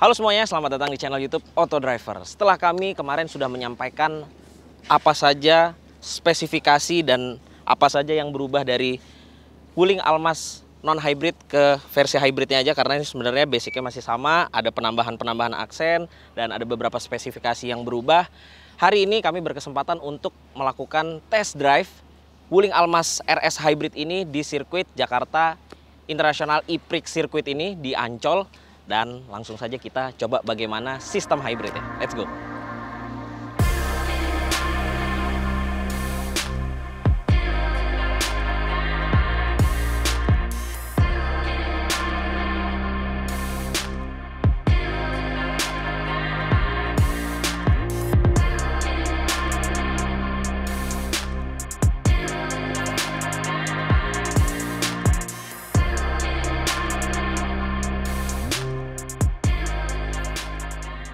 Halo semuanya, selamat datang di channel YouTube Auto Driver. Setelah kami kemarin sudah menyampaikan apa saja spesifikasi dan apa saja yang berubah dari Wuling Almas non hybrid ke versi hybridnya aja karena ini sebenarnya basicnya masih sama, ada penambahan-penambahan aksen dan ada beberapa spesifikasi yang berubah. Hari ini kami berkesempatan untuk melakukan test drive Wuling Almas RS hybrid ini di sirkuit Jakarta International E-Prix Circuit ini di Ancol dan langsung saja kita coba bagaimana sistem hybridnya. Let's go!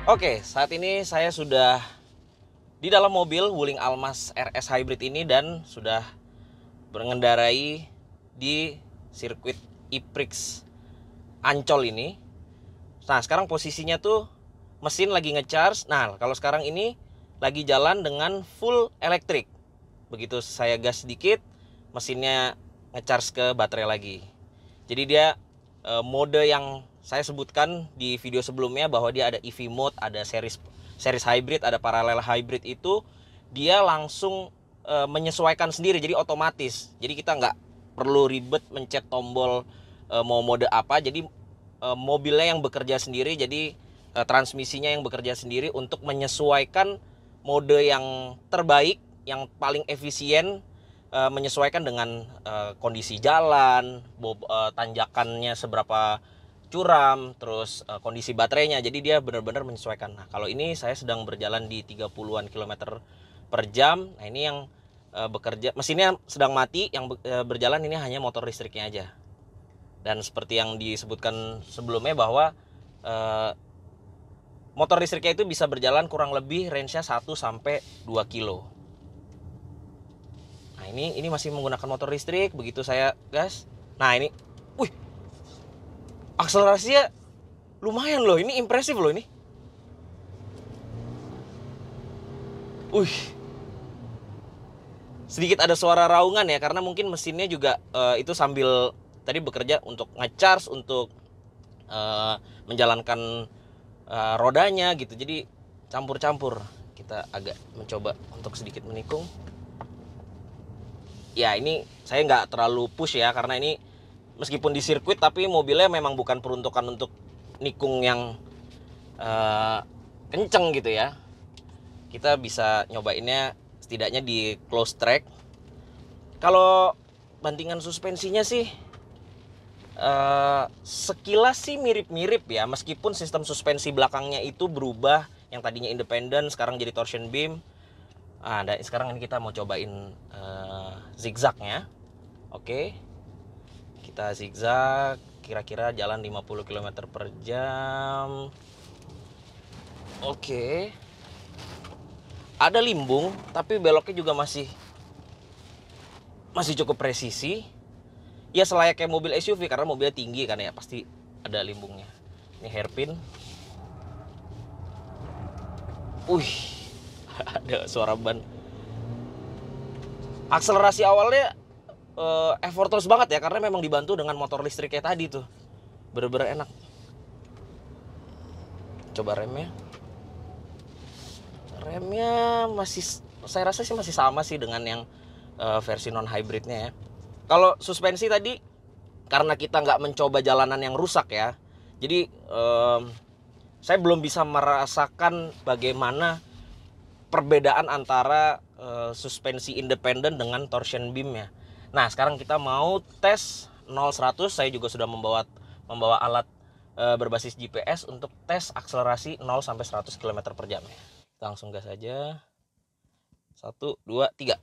Oke, saat ini saya sudah di dalam mobil Wuling Almas RS Hybrid ini dan sudah mengendarai di sirkuit Iprix Ancol ini. Nah, sekarang posisinya tuh mesin lagi ngecharge. Nah, kalau sekarang ini lagi jalan dengan full elektrik. Begitu saya gas sedikit, mesinnya ngecharge ke baterai lagi. Jadi dia eh, mode yang saya sebutkan di video sebelumnya bahwa dia ada EV mode, ada series series hybrid, ada paralel hybrid itu dia langsung e, menyesuaikan sendiri jadi otomatis. Jadi kita nggak perlu ribet mencet tombol e, mau mode apa. Jadi e, mobilnya yang bekerja sendiri, jadi e, transmisinya yang bekerja sendiri untuk menyesuaikan mode yang terbaik, yang paling efisien e, menyesuaikan dengan e, kondisi jalan, bob, e, tanjakannya seberapa curam, terus uh, kondisi baterainya. Jadi dia benar-benar menyesuaikan. Nah, kalau ini saya sedang berjalan di 30-an kilometer per jam. Nah, ini yang uh, bekerja mesinnya sedang mati, yang be uh, berjalan ini hanya motor listriknya aja. Dan seperti yang disebutkan sebelumnya bahwa uh, motor listriknya itu bisa berjalan kurang lebih range-nya 1 sampai 2 kilo. Nah, ini ini masih menggunakan motor listrik. Begitu saya gas. Nah, ini akselerasinya lumayan loh ini impresif loh ini uh Sedikit ada suara raungan ya karena mungkin mesinnya juga uh, itu sambil tadi bekerja untuk ngecharge untuk uh, menjalankan uh, rodanya gitu. Jadi campur-campur. Kita agak mencoba untuk sedikit menikung. Ya, ini saya nggak terlalu push ya karena ini meskipun di sirkuit tapi mobilnya memang bukan peruntukan untuk nikung yang uh, kenceng gitu ya kita bisa nyobainnya setidaknya di close track kalau bantingan suspensinya sih uh, sekilas sih mirip-mirip ya meskipun sistem suspensi belakangnya itu berubah yang tadinya independen sekarang jadi torsion beam nah sekarang ini kita mau cobain uh, zigzagnya oke okay kita zigzag kira-kira jalan 50 km per jam oke ada limbung tapi beloknya juga masih masih cukup presisi ya selayaknya mobil SUV karena mobilnya tinggi kan ya pasti ada limbungnya ini hairpin Wih, ada suara ban. Akselerasi awalnya uh, eh, effortless banget ya karena memang dibantu dengan motor listriknya tadi tuh bener-bener enak coba remnya remnya masih saya rasa sih masih sama sih dengan yang uh, versi non hybridnya ya kalau suspensi tadi karena kita nggak mencoba jalanan yang rusak ya jadi um, saya belum bisa merasakan bagaimana perbedaan antara uh, suspensi independen dengan torsion beam ya Nah, sekarang kita mau tes 0100. Saya juga sudah membawa membawa alat e, berbasis GPS untuk tes akselerasi 0 sampai 100 km per jam. langsung gas aja. 1 2 3.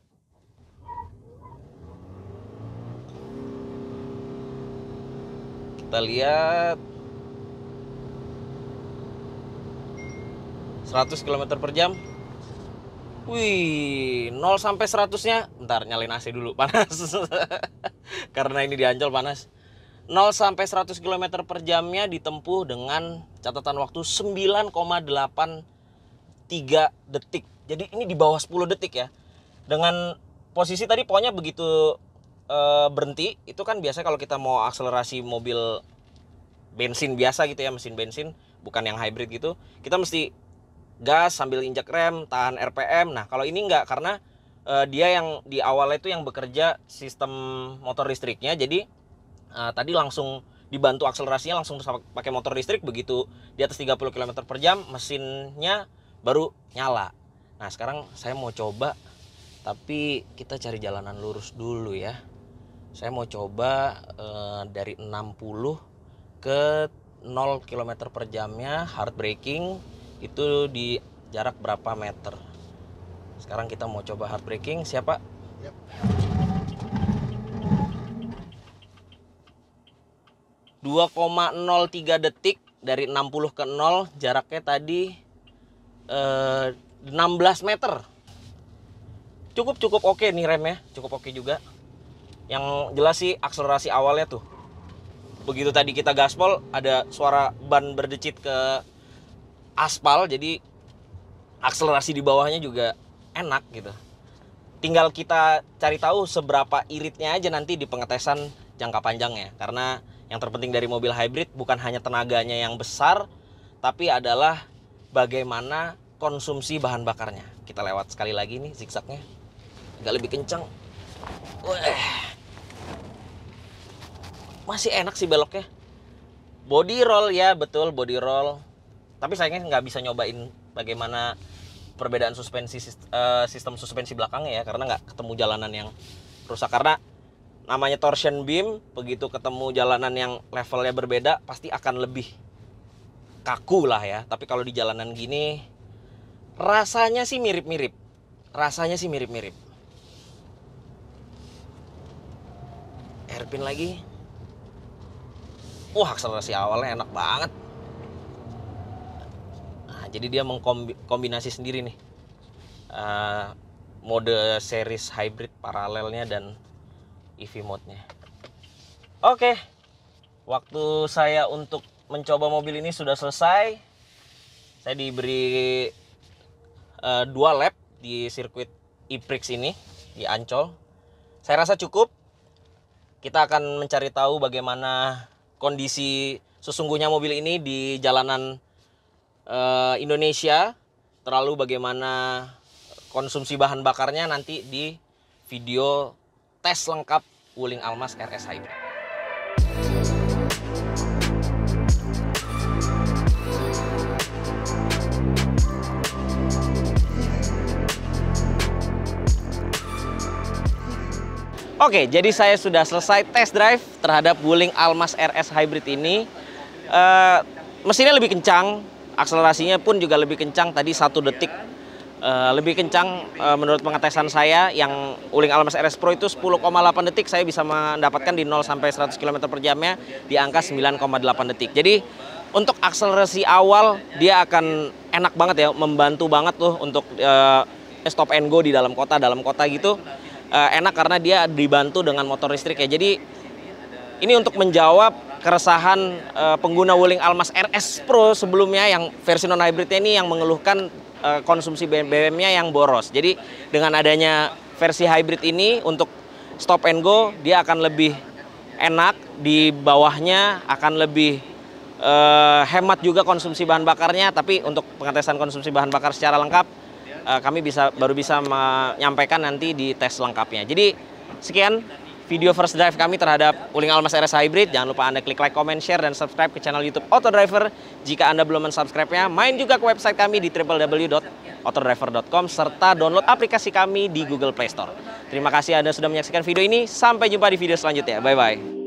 Kita lihat 100 km per jam Wih, 0 sampai 100-nya bentar nyalain AC dulu panas. Karena ini di Ancol panas. 0 sampai 100 km per jamnya ditempuh dengan catatan waktu 9,83 detik. Jadi ini di bawah 10 detik ya. Dengan posisi tadi pokoknya begitu e, berhenti, itu kan biasa kalau kita mau akselerasi mobil bensin biasa gitu ya, mesin bensin, bukan yang hybrid gitu. Kita mesti gas sambil injak rem, tahan RPM. Nah, kalau ini enggak karena uh, dia yang di awalnya itu yang bekerja sistem motor listriknya. Jadi uh, tadi langsung dibantu akselerasinya langsung pakai motor listrik begitu di atas 30 km per jam mesinnya baru nyala. Nah sekarang saya mau coba tapi kita cari jalanan lurus dulu ya. Saya mau coba uh, dari 60 ke 0 km per jamnya hard braking itu di jarak berapa meter sekarang kita mau coba hard braking siapa yep. tiga detik dari 60 ke nol jaraknya tadi eh, belas meter cukup cukup oke okay nih remnya cukup oke juga yang jelas sih akselerasi awalnya tuh begitu tadi kita gaspol ada suara ban berdecit ke aspal jadi akselerasi di bawahnya juga enak gitu. Tinggal kita cari tahu seberapa iritnya aja nanti di pengetesan jangka panjangnya. Karena yang terpenting dari mobil hybrid bukan hanya tenaganya yang besar, tapi adalah bagaimana konsumsi bahan bakarnya. Kita lewat sekali lagi nih zigzagnya. Agak lebih kencang. Wah, Masih enak sih beloknya. Body roll ya, betul body roll tapi sayangnya nggak bisa nyobain bagaimana perbedaan suspensi eh, sistem suspensi belakangnya ya karena nggak ketemu jalanan yang rusak karena namanya torsion beam begitu ketemu jalanan yang levelnya berbeda pasti akan lebih kaku lah ya tapi kalau di jalanan gini rasanya sih mirip-mirip rasanya sih mirip-mirip airpin lagi wah akselerasi awalnya enak banget jadi dia mengkombinasi sendiri nih uh, mode series hybrid paralelnya dan EV mode-nya oke okay. waktu saya untuk mencoba mobil ini sudah selesai saya diberi uh, dua lap di sirkuit Iprix ini di Ancol saya rasa cukup kita akan mencari tahu bagaimana kondisi sesungguhnya mobil ini di jalanan uh, Indonesia terlalu bagaimana konsumsi bahan bakarnya nanti di video tes lengkap Wuling Almas RS Hybrid. Oke, jadi saya sudah selesai test drive terhadap Wuling Almas RS Hybrid ini. Uh, mesinnya lebih kencang, akselerasinya pun juga lebih kencang tadi satu detik eh, lebih kencang eh, menurut pengetesan saya yang Uling Almas RS Pro itu 10,8 detik saya bisa mendapatkan di 0 sampai 100 km per jamnya di angka 9,8 detik. Jadi untuk akselerasi awal dia akan enak banget ya, membantu banget tuh untuk uh, stop and go di dalam kota, dalam kota gitu. Uh, enak karena dia dibantu dengan motor listrik ya. Jadi ini untuk menjawab keresahan uh, pengguna Wuling Almas RS Pro sebelumnya yang versi non hybrid ini yang mengeluhkan uh, konsumsi BBM-nya yang boros. Jadi dengan adanya versi hybrid ini untuk stop and go dia akan lebih enak di bawahnya akan lebih uh, hemat juga konsumsi bahan bakarnya tapi untuk pengetesan konsumsi bahan bakar secara lengkap uh, kami bisa baru bisa menyampaikan nanti di tes lengkapnya. Jadi sekian video first drive kami terhadap Wuling Almas RS Hybrid. Jangan lupa Anda klik like, comment, share, dan subscribe ke channel YouTube Auto Driver jika Anda belum mensubscribe-nya. Main juga ke website kami di www.autodriver.com serta download aplikasi kami di Google Play Store. Terima kasih Anda sudah menyaksikan video ini. Sampai jumpa di video selanjutnya. Bye-bye.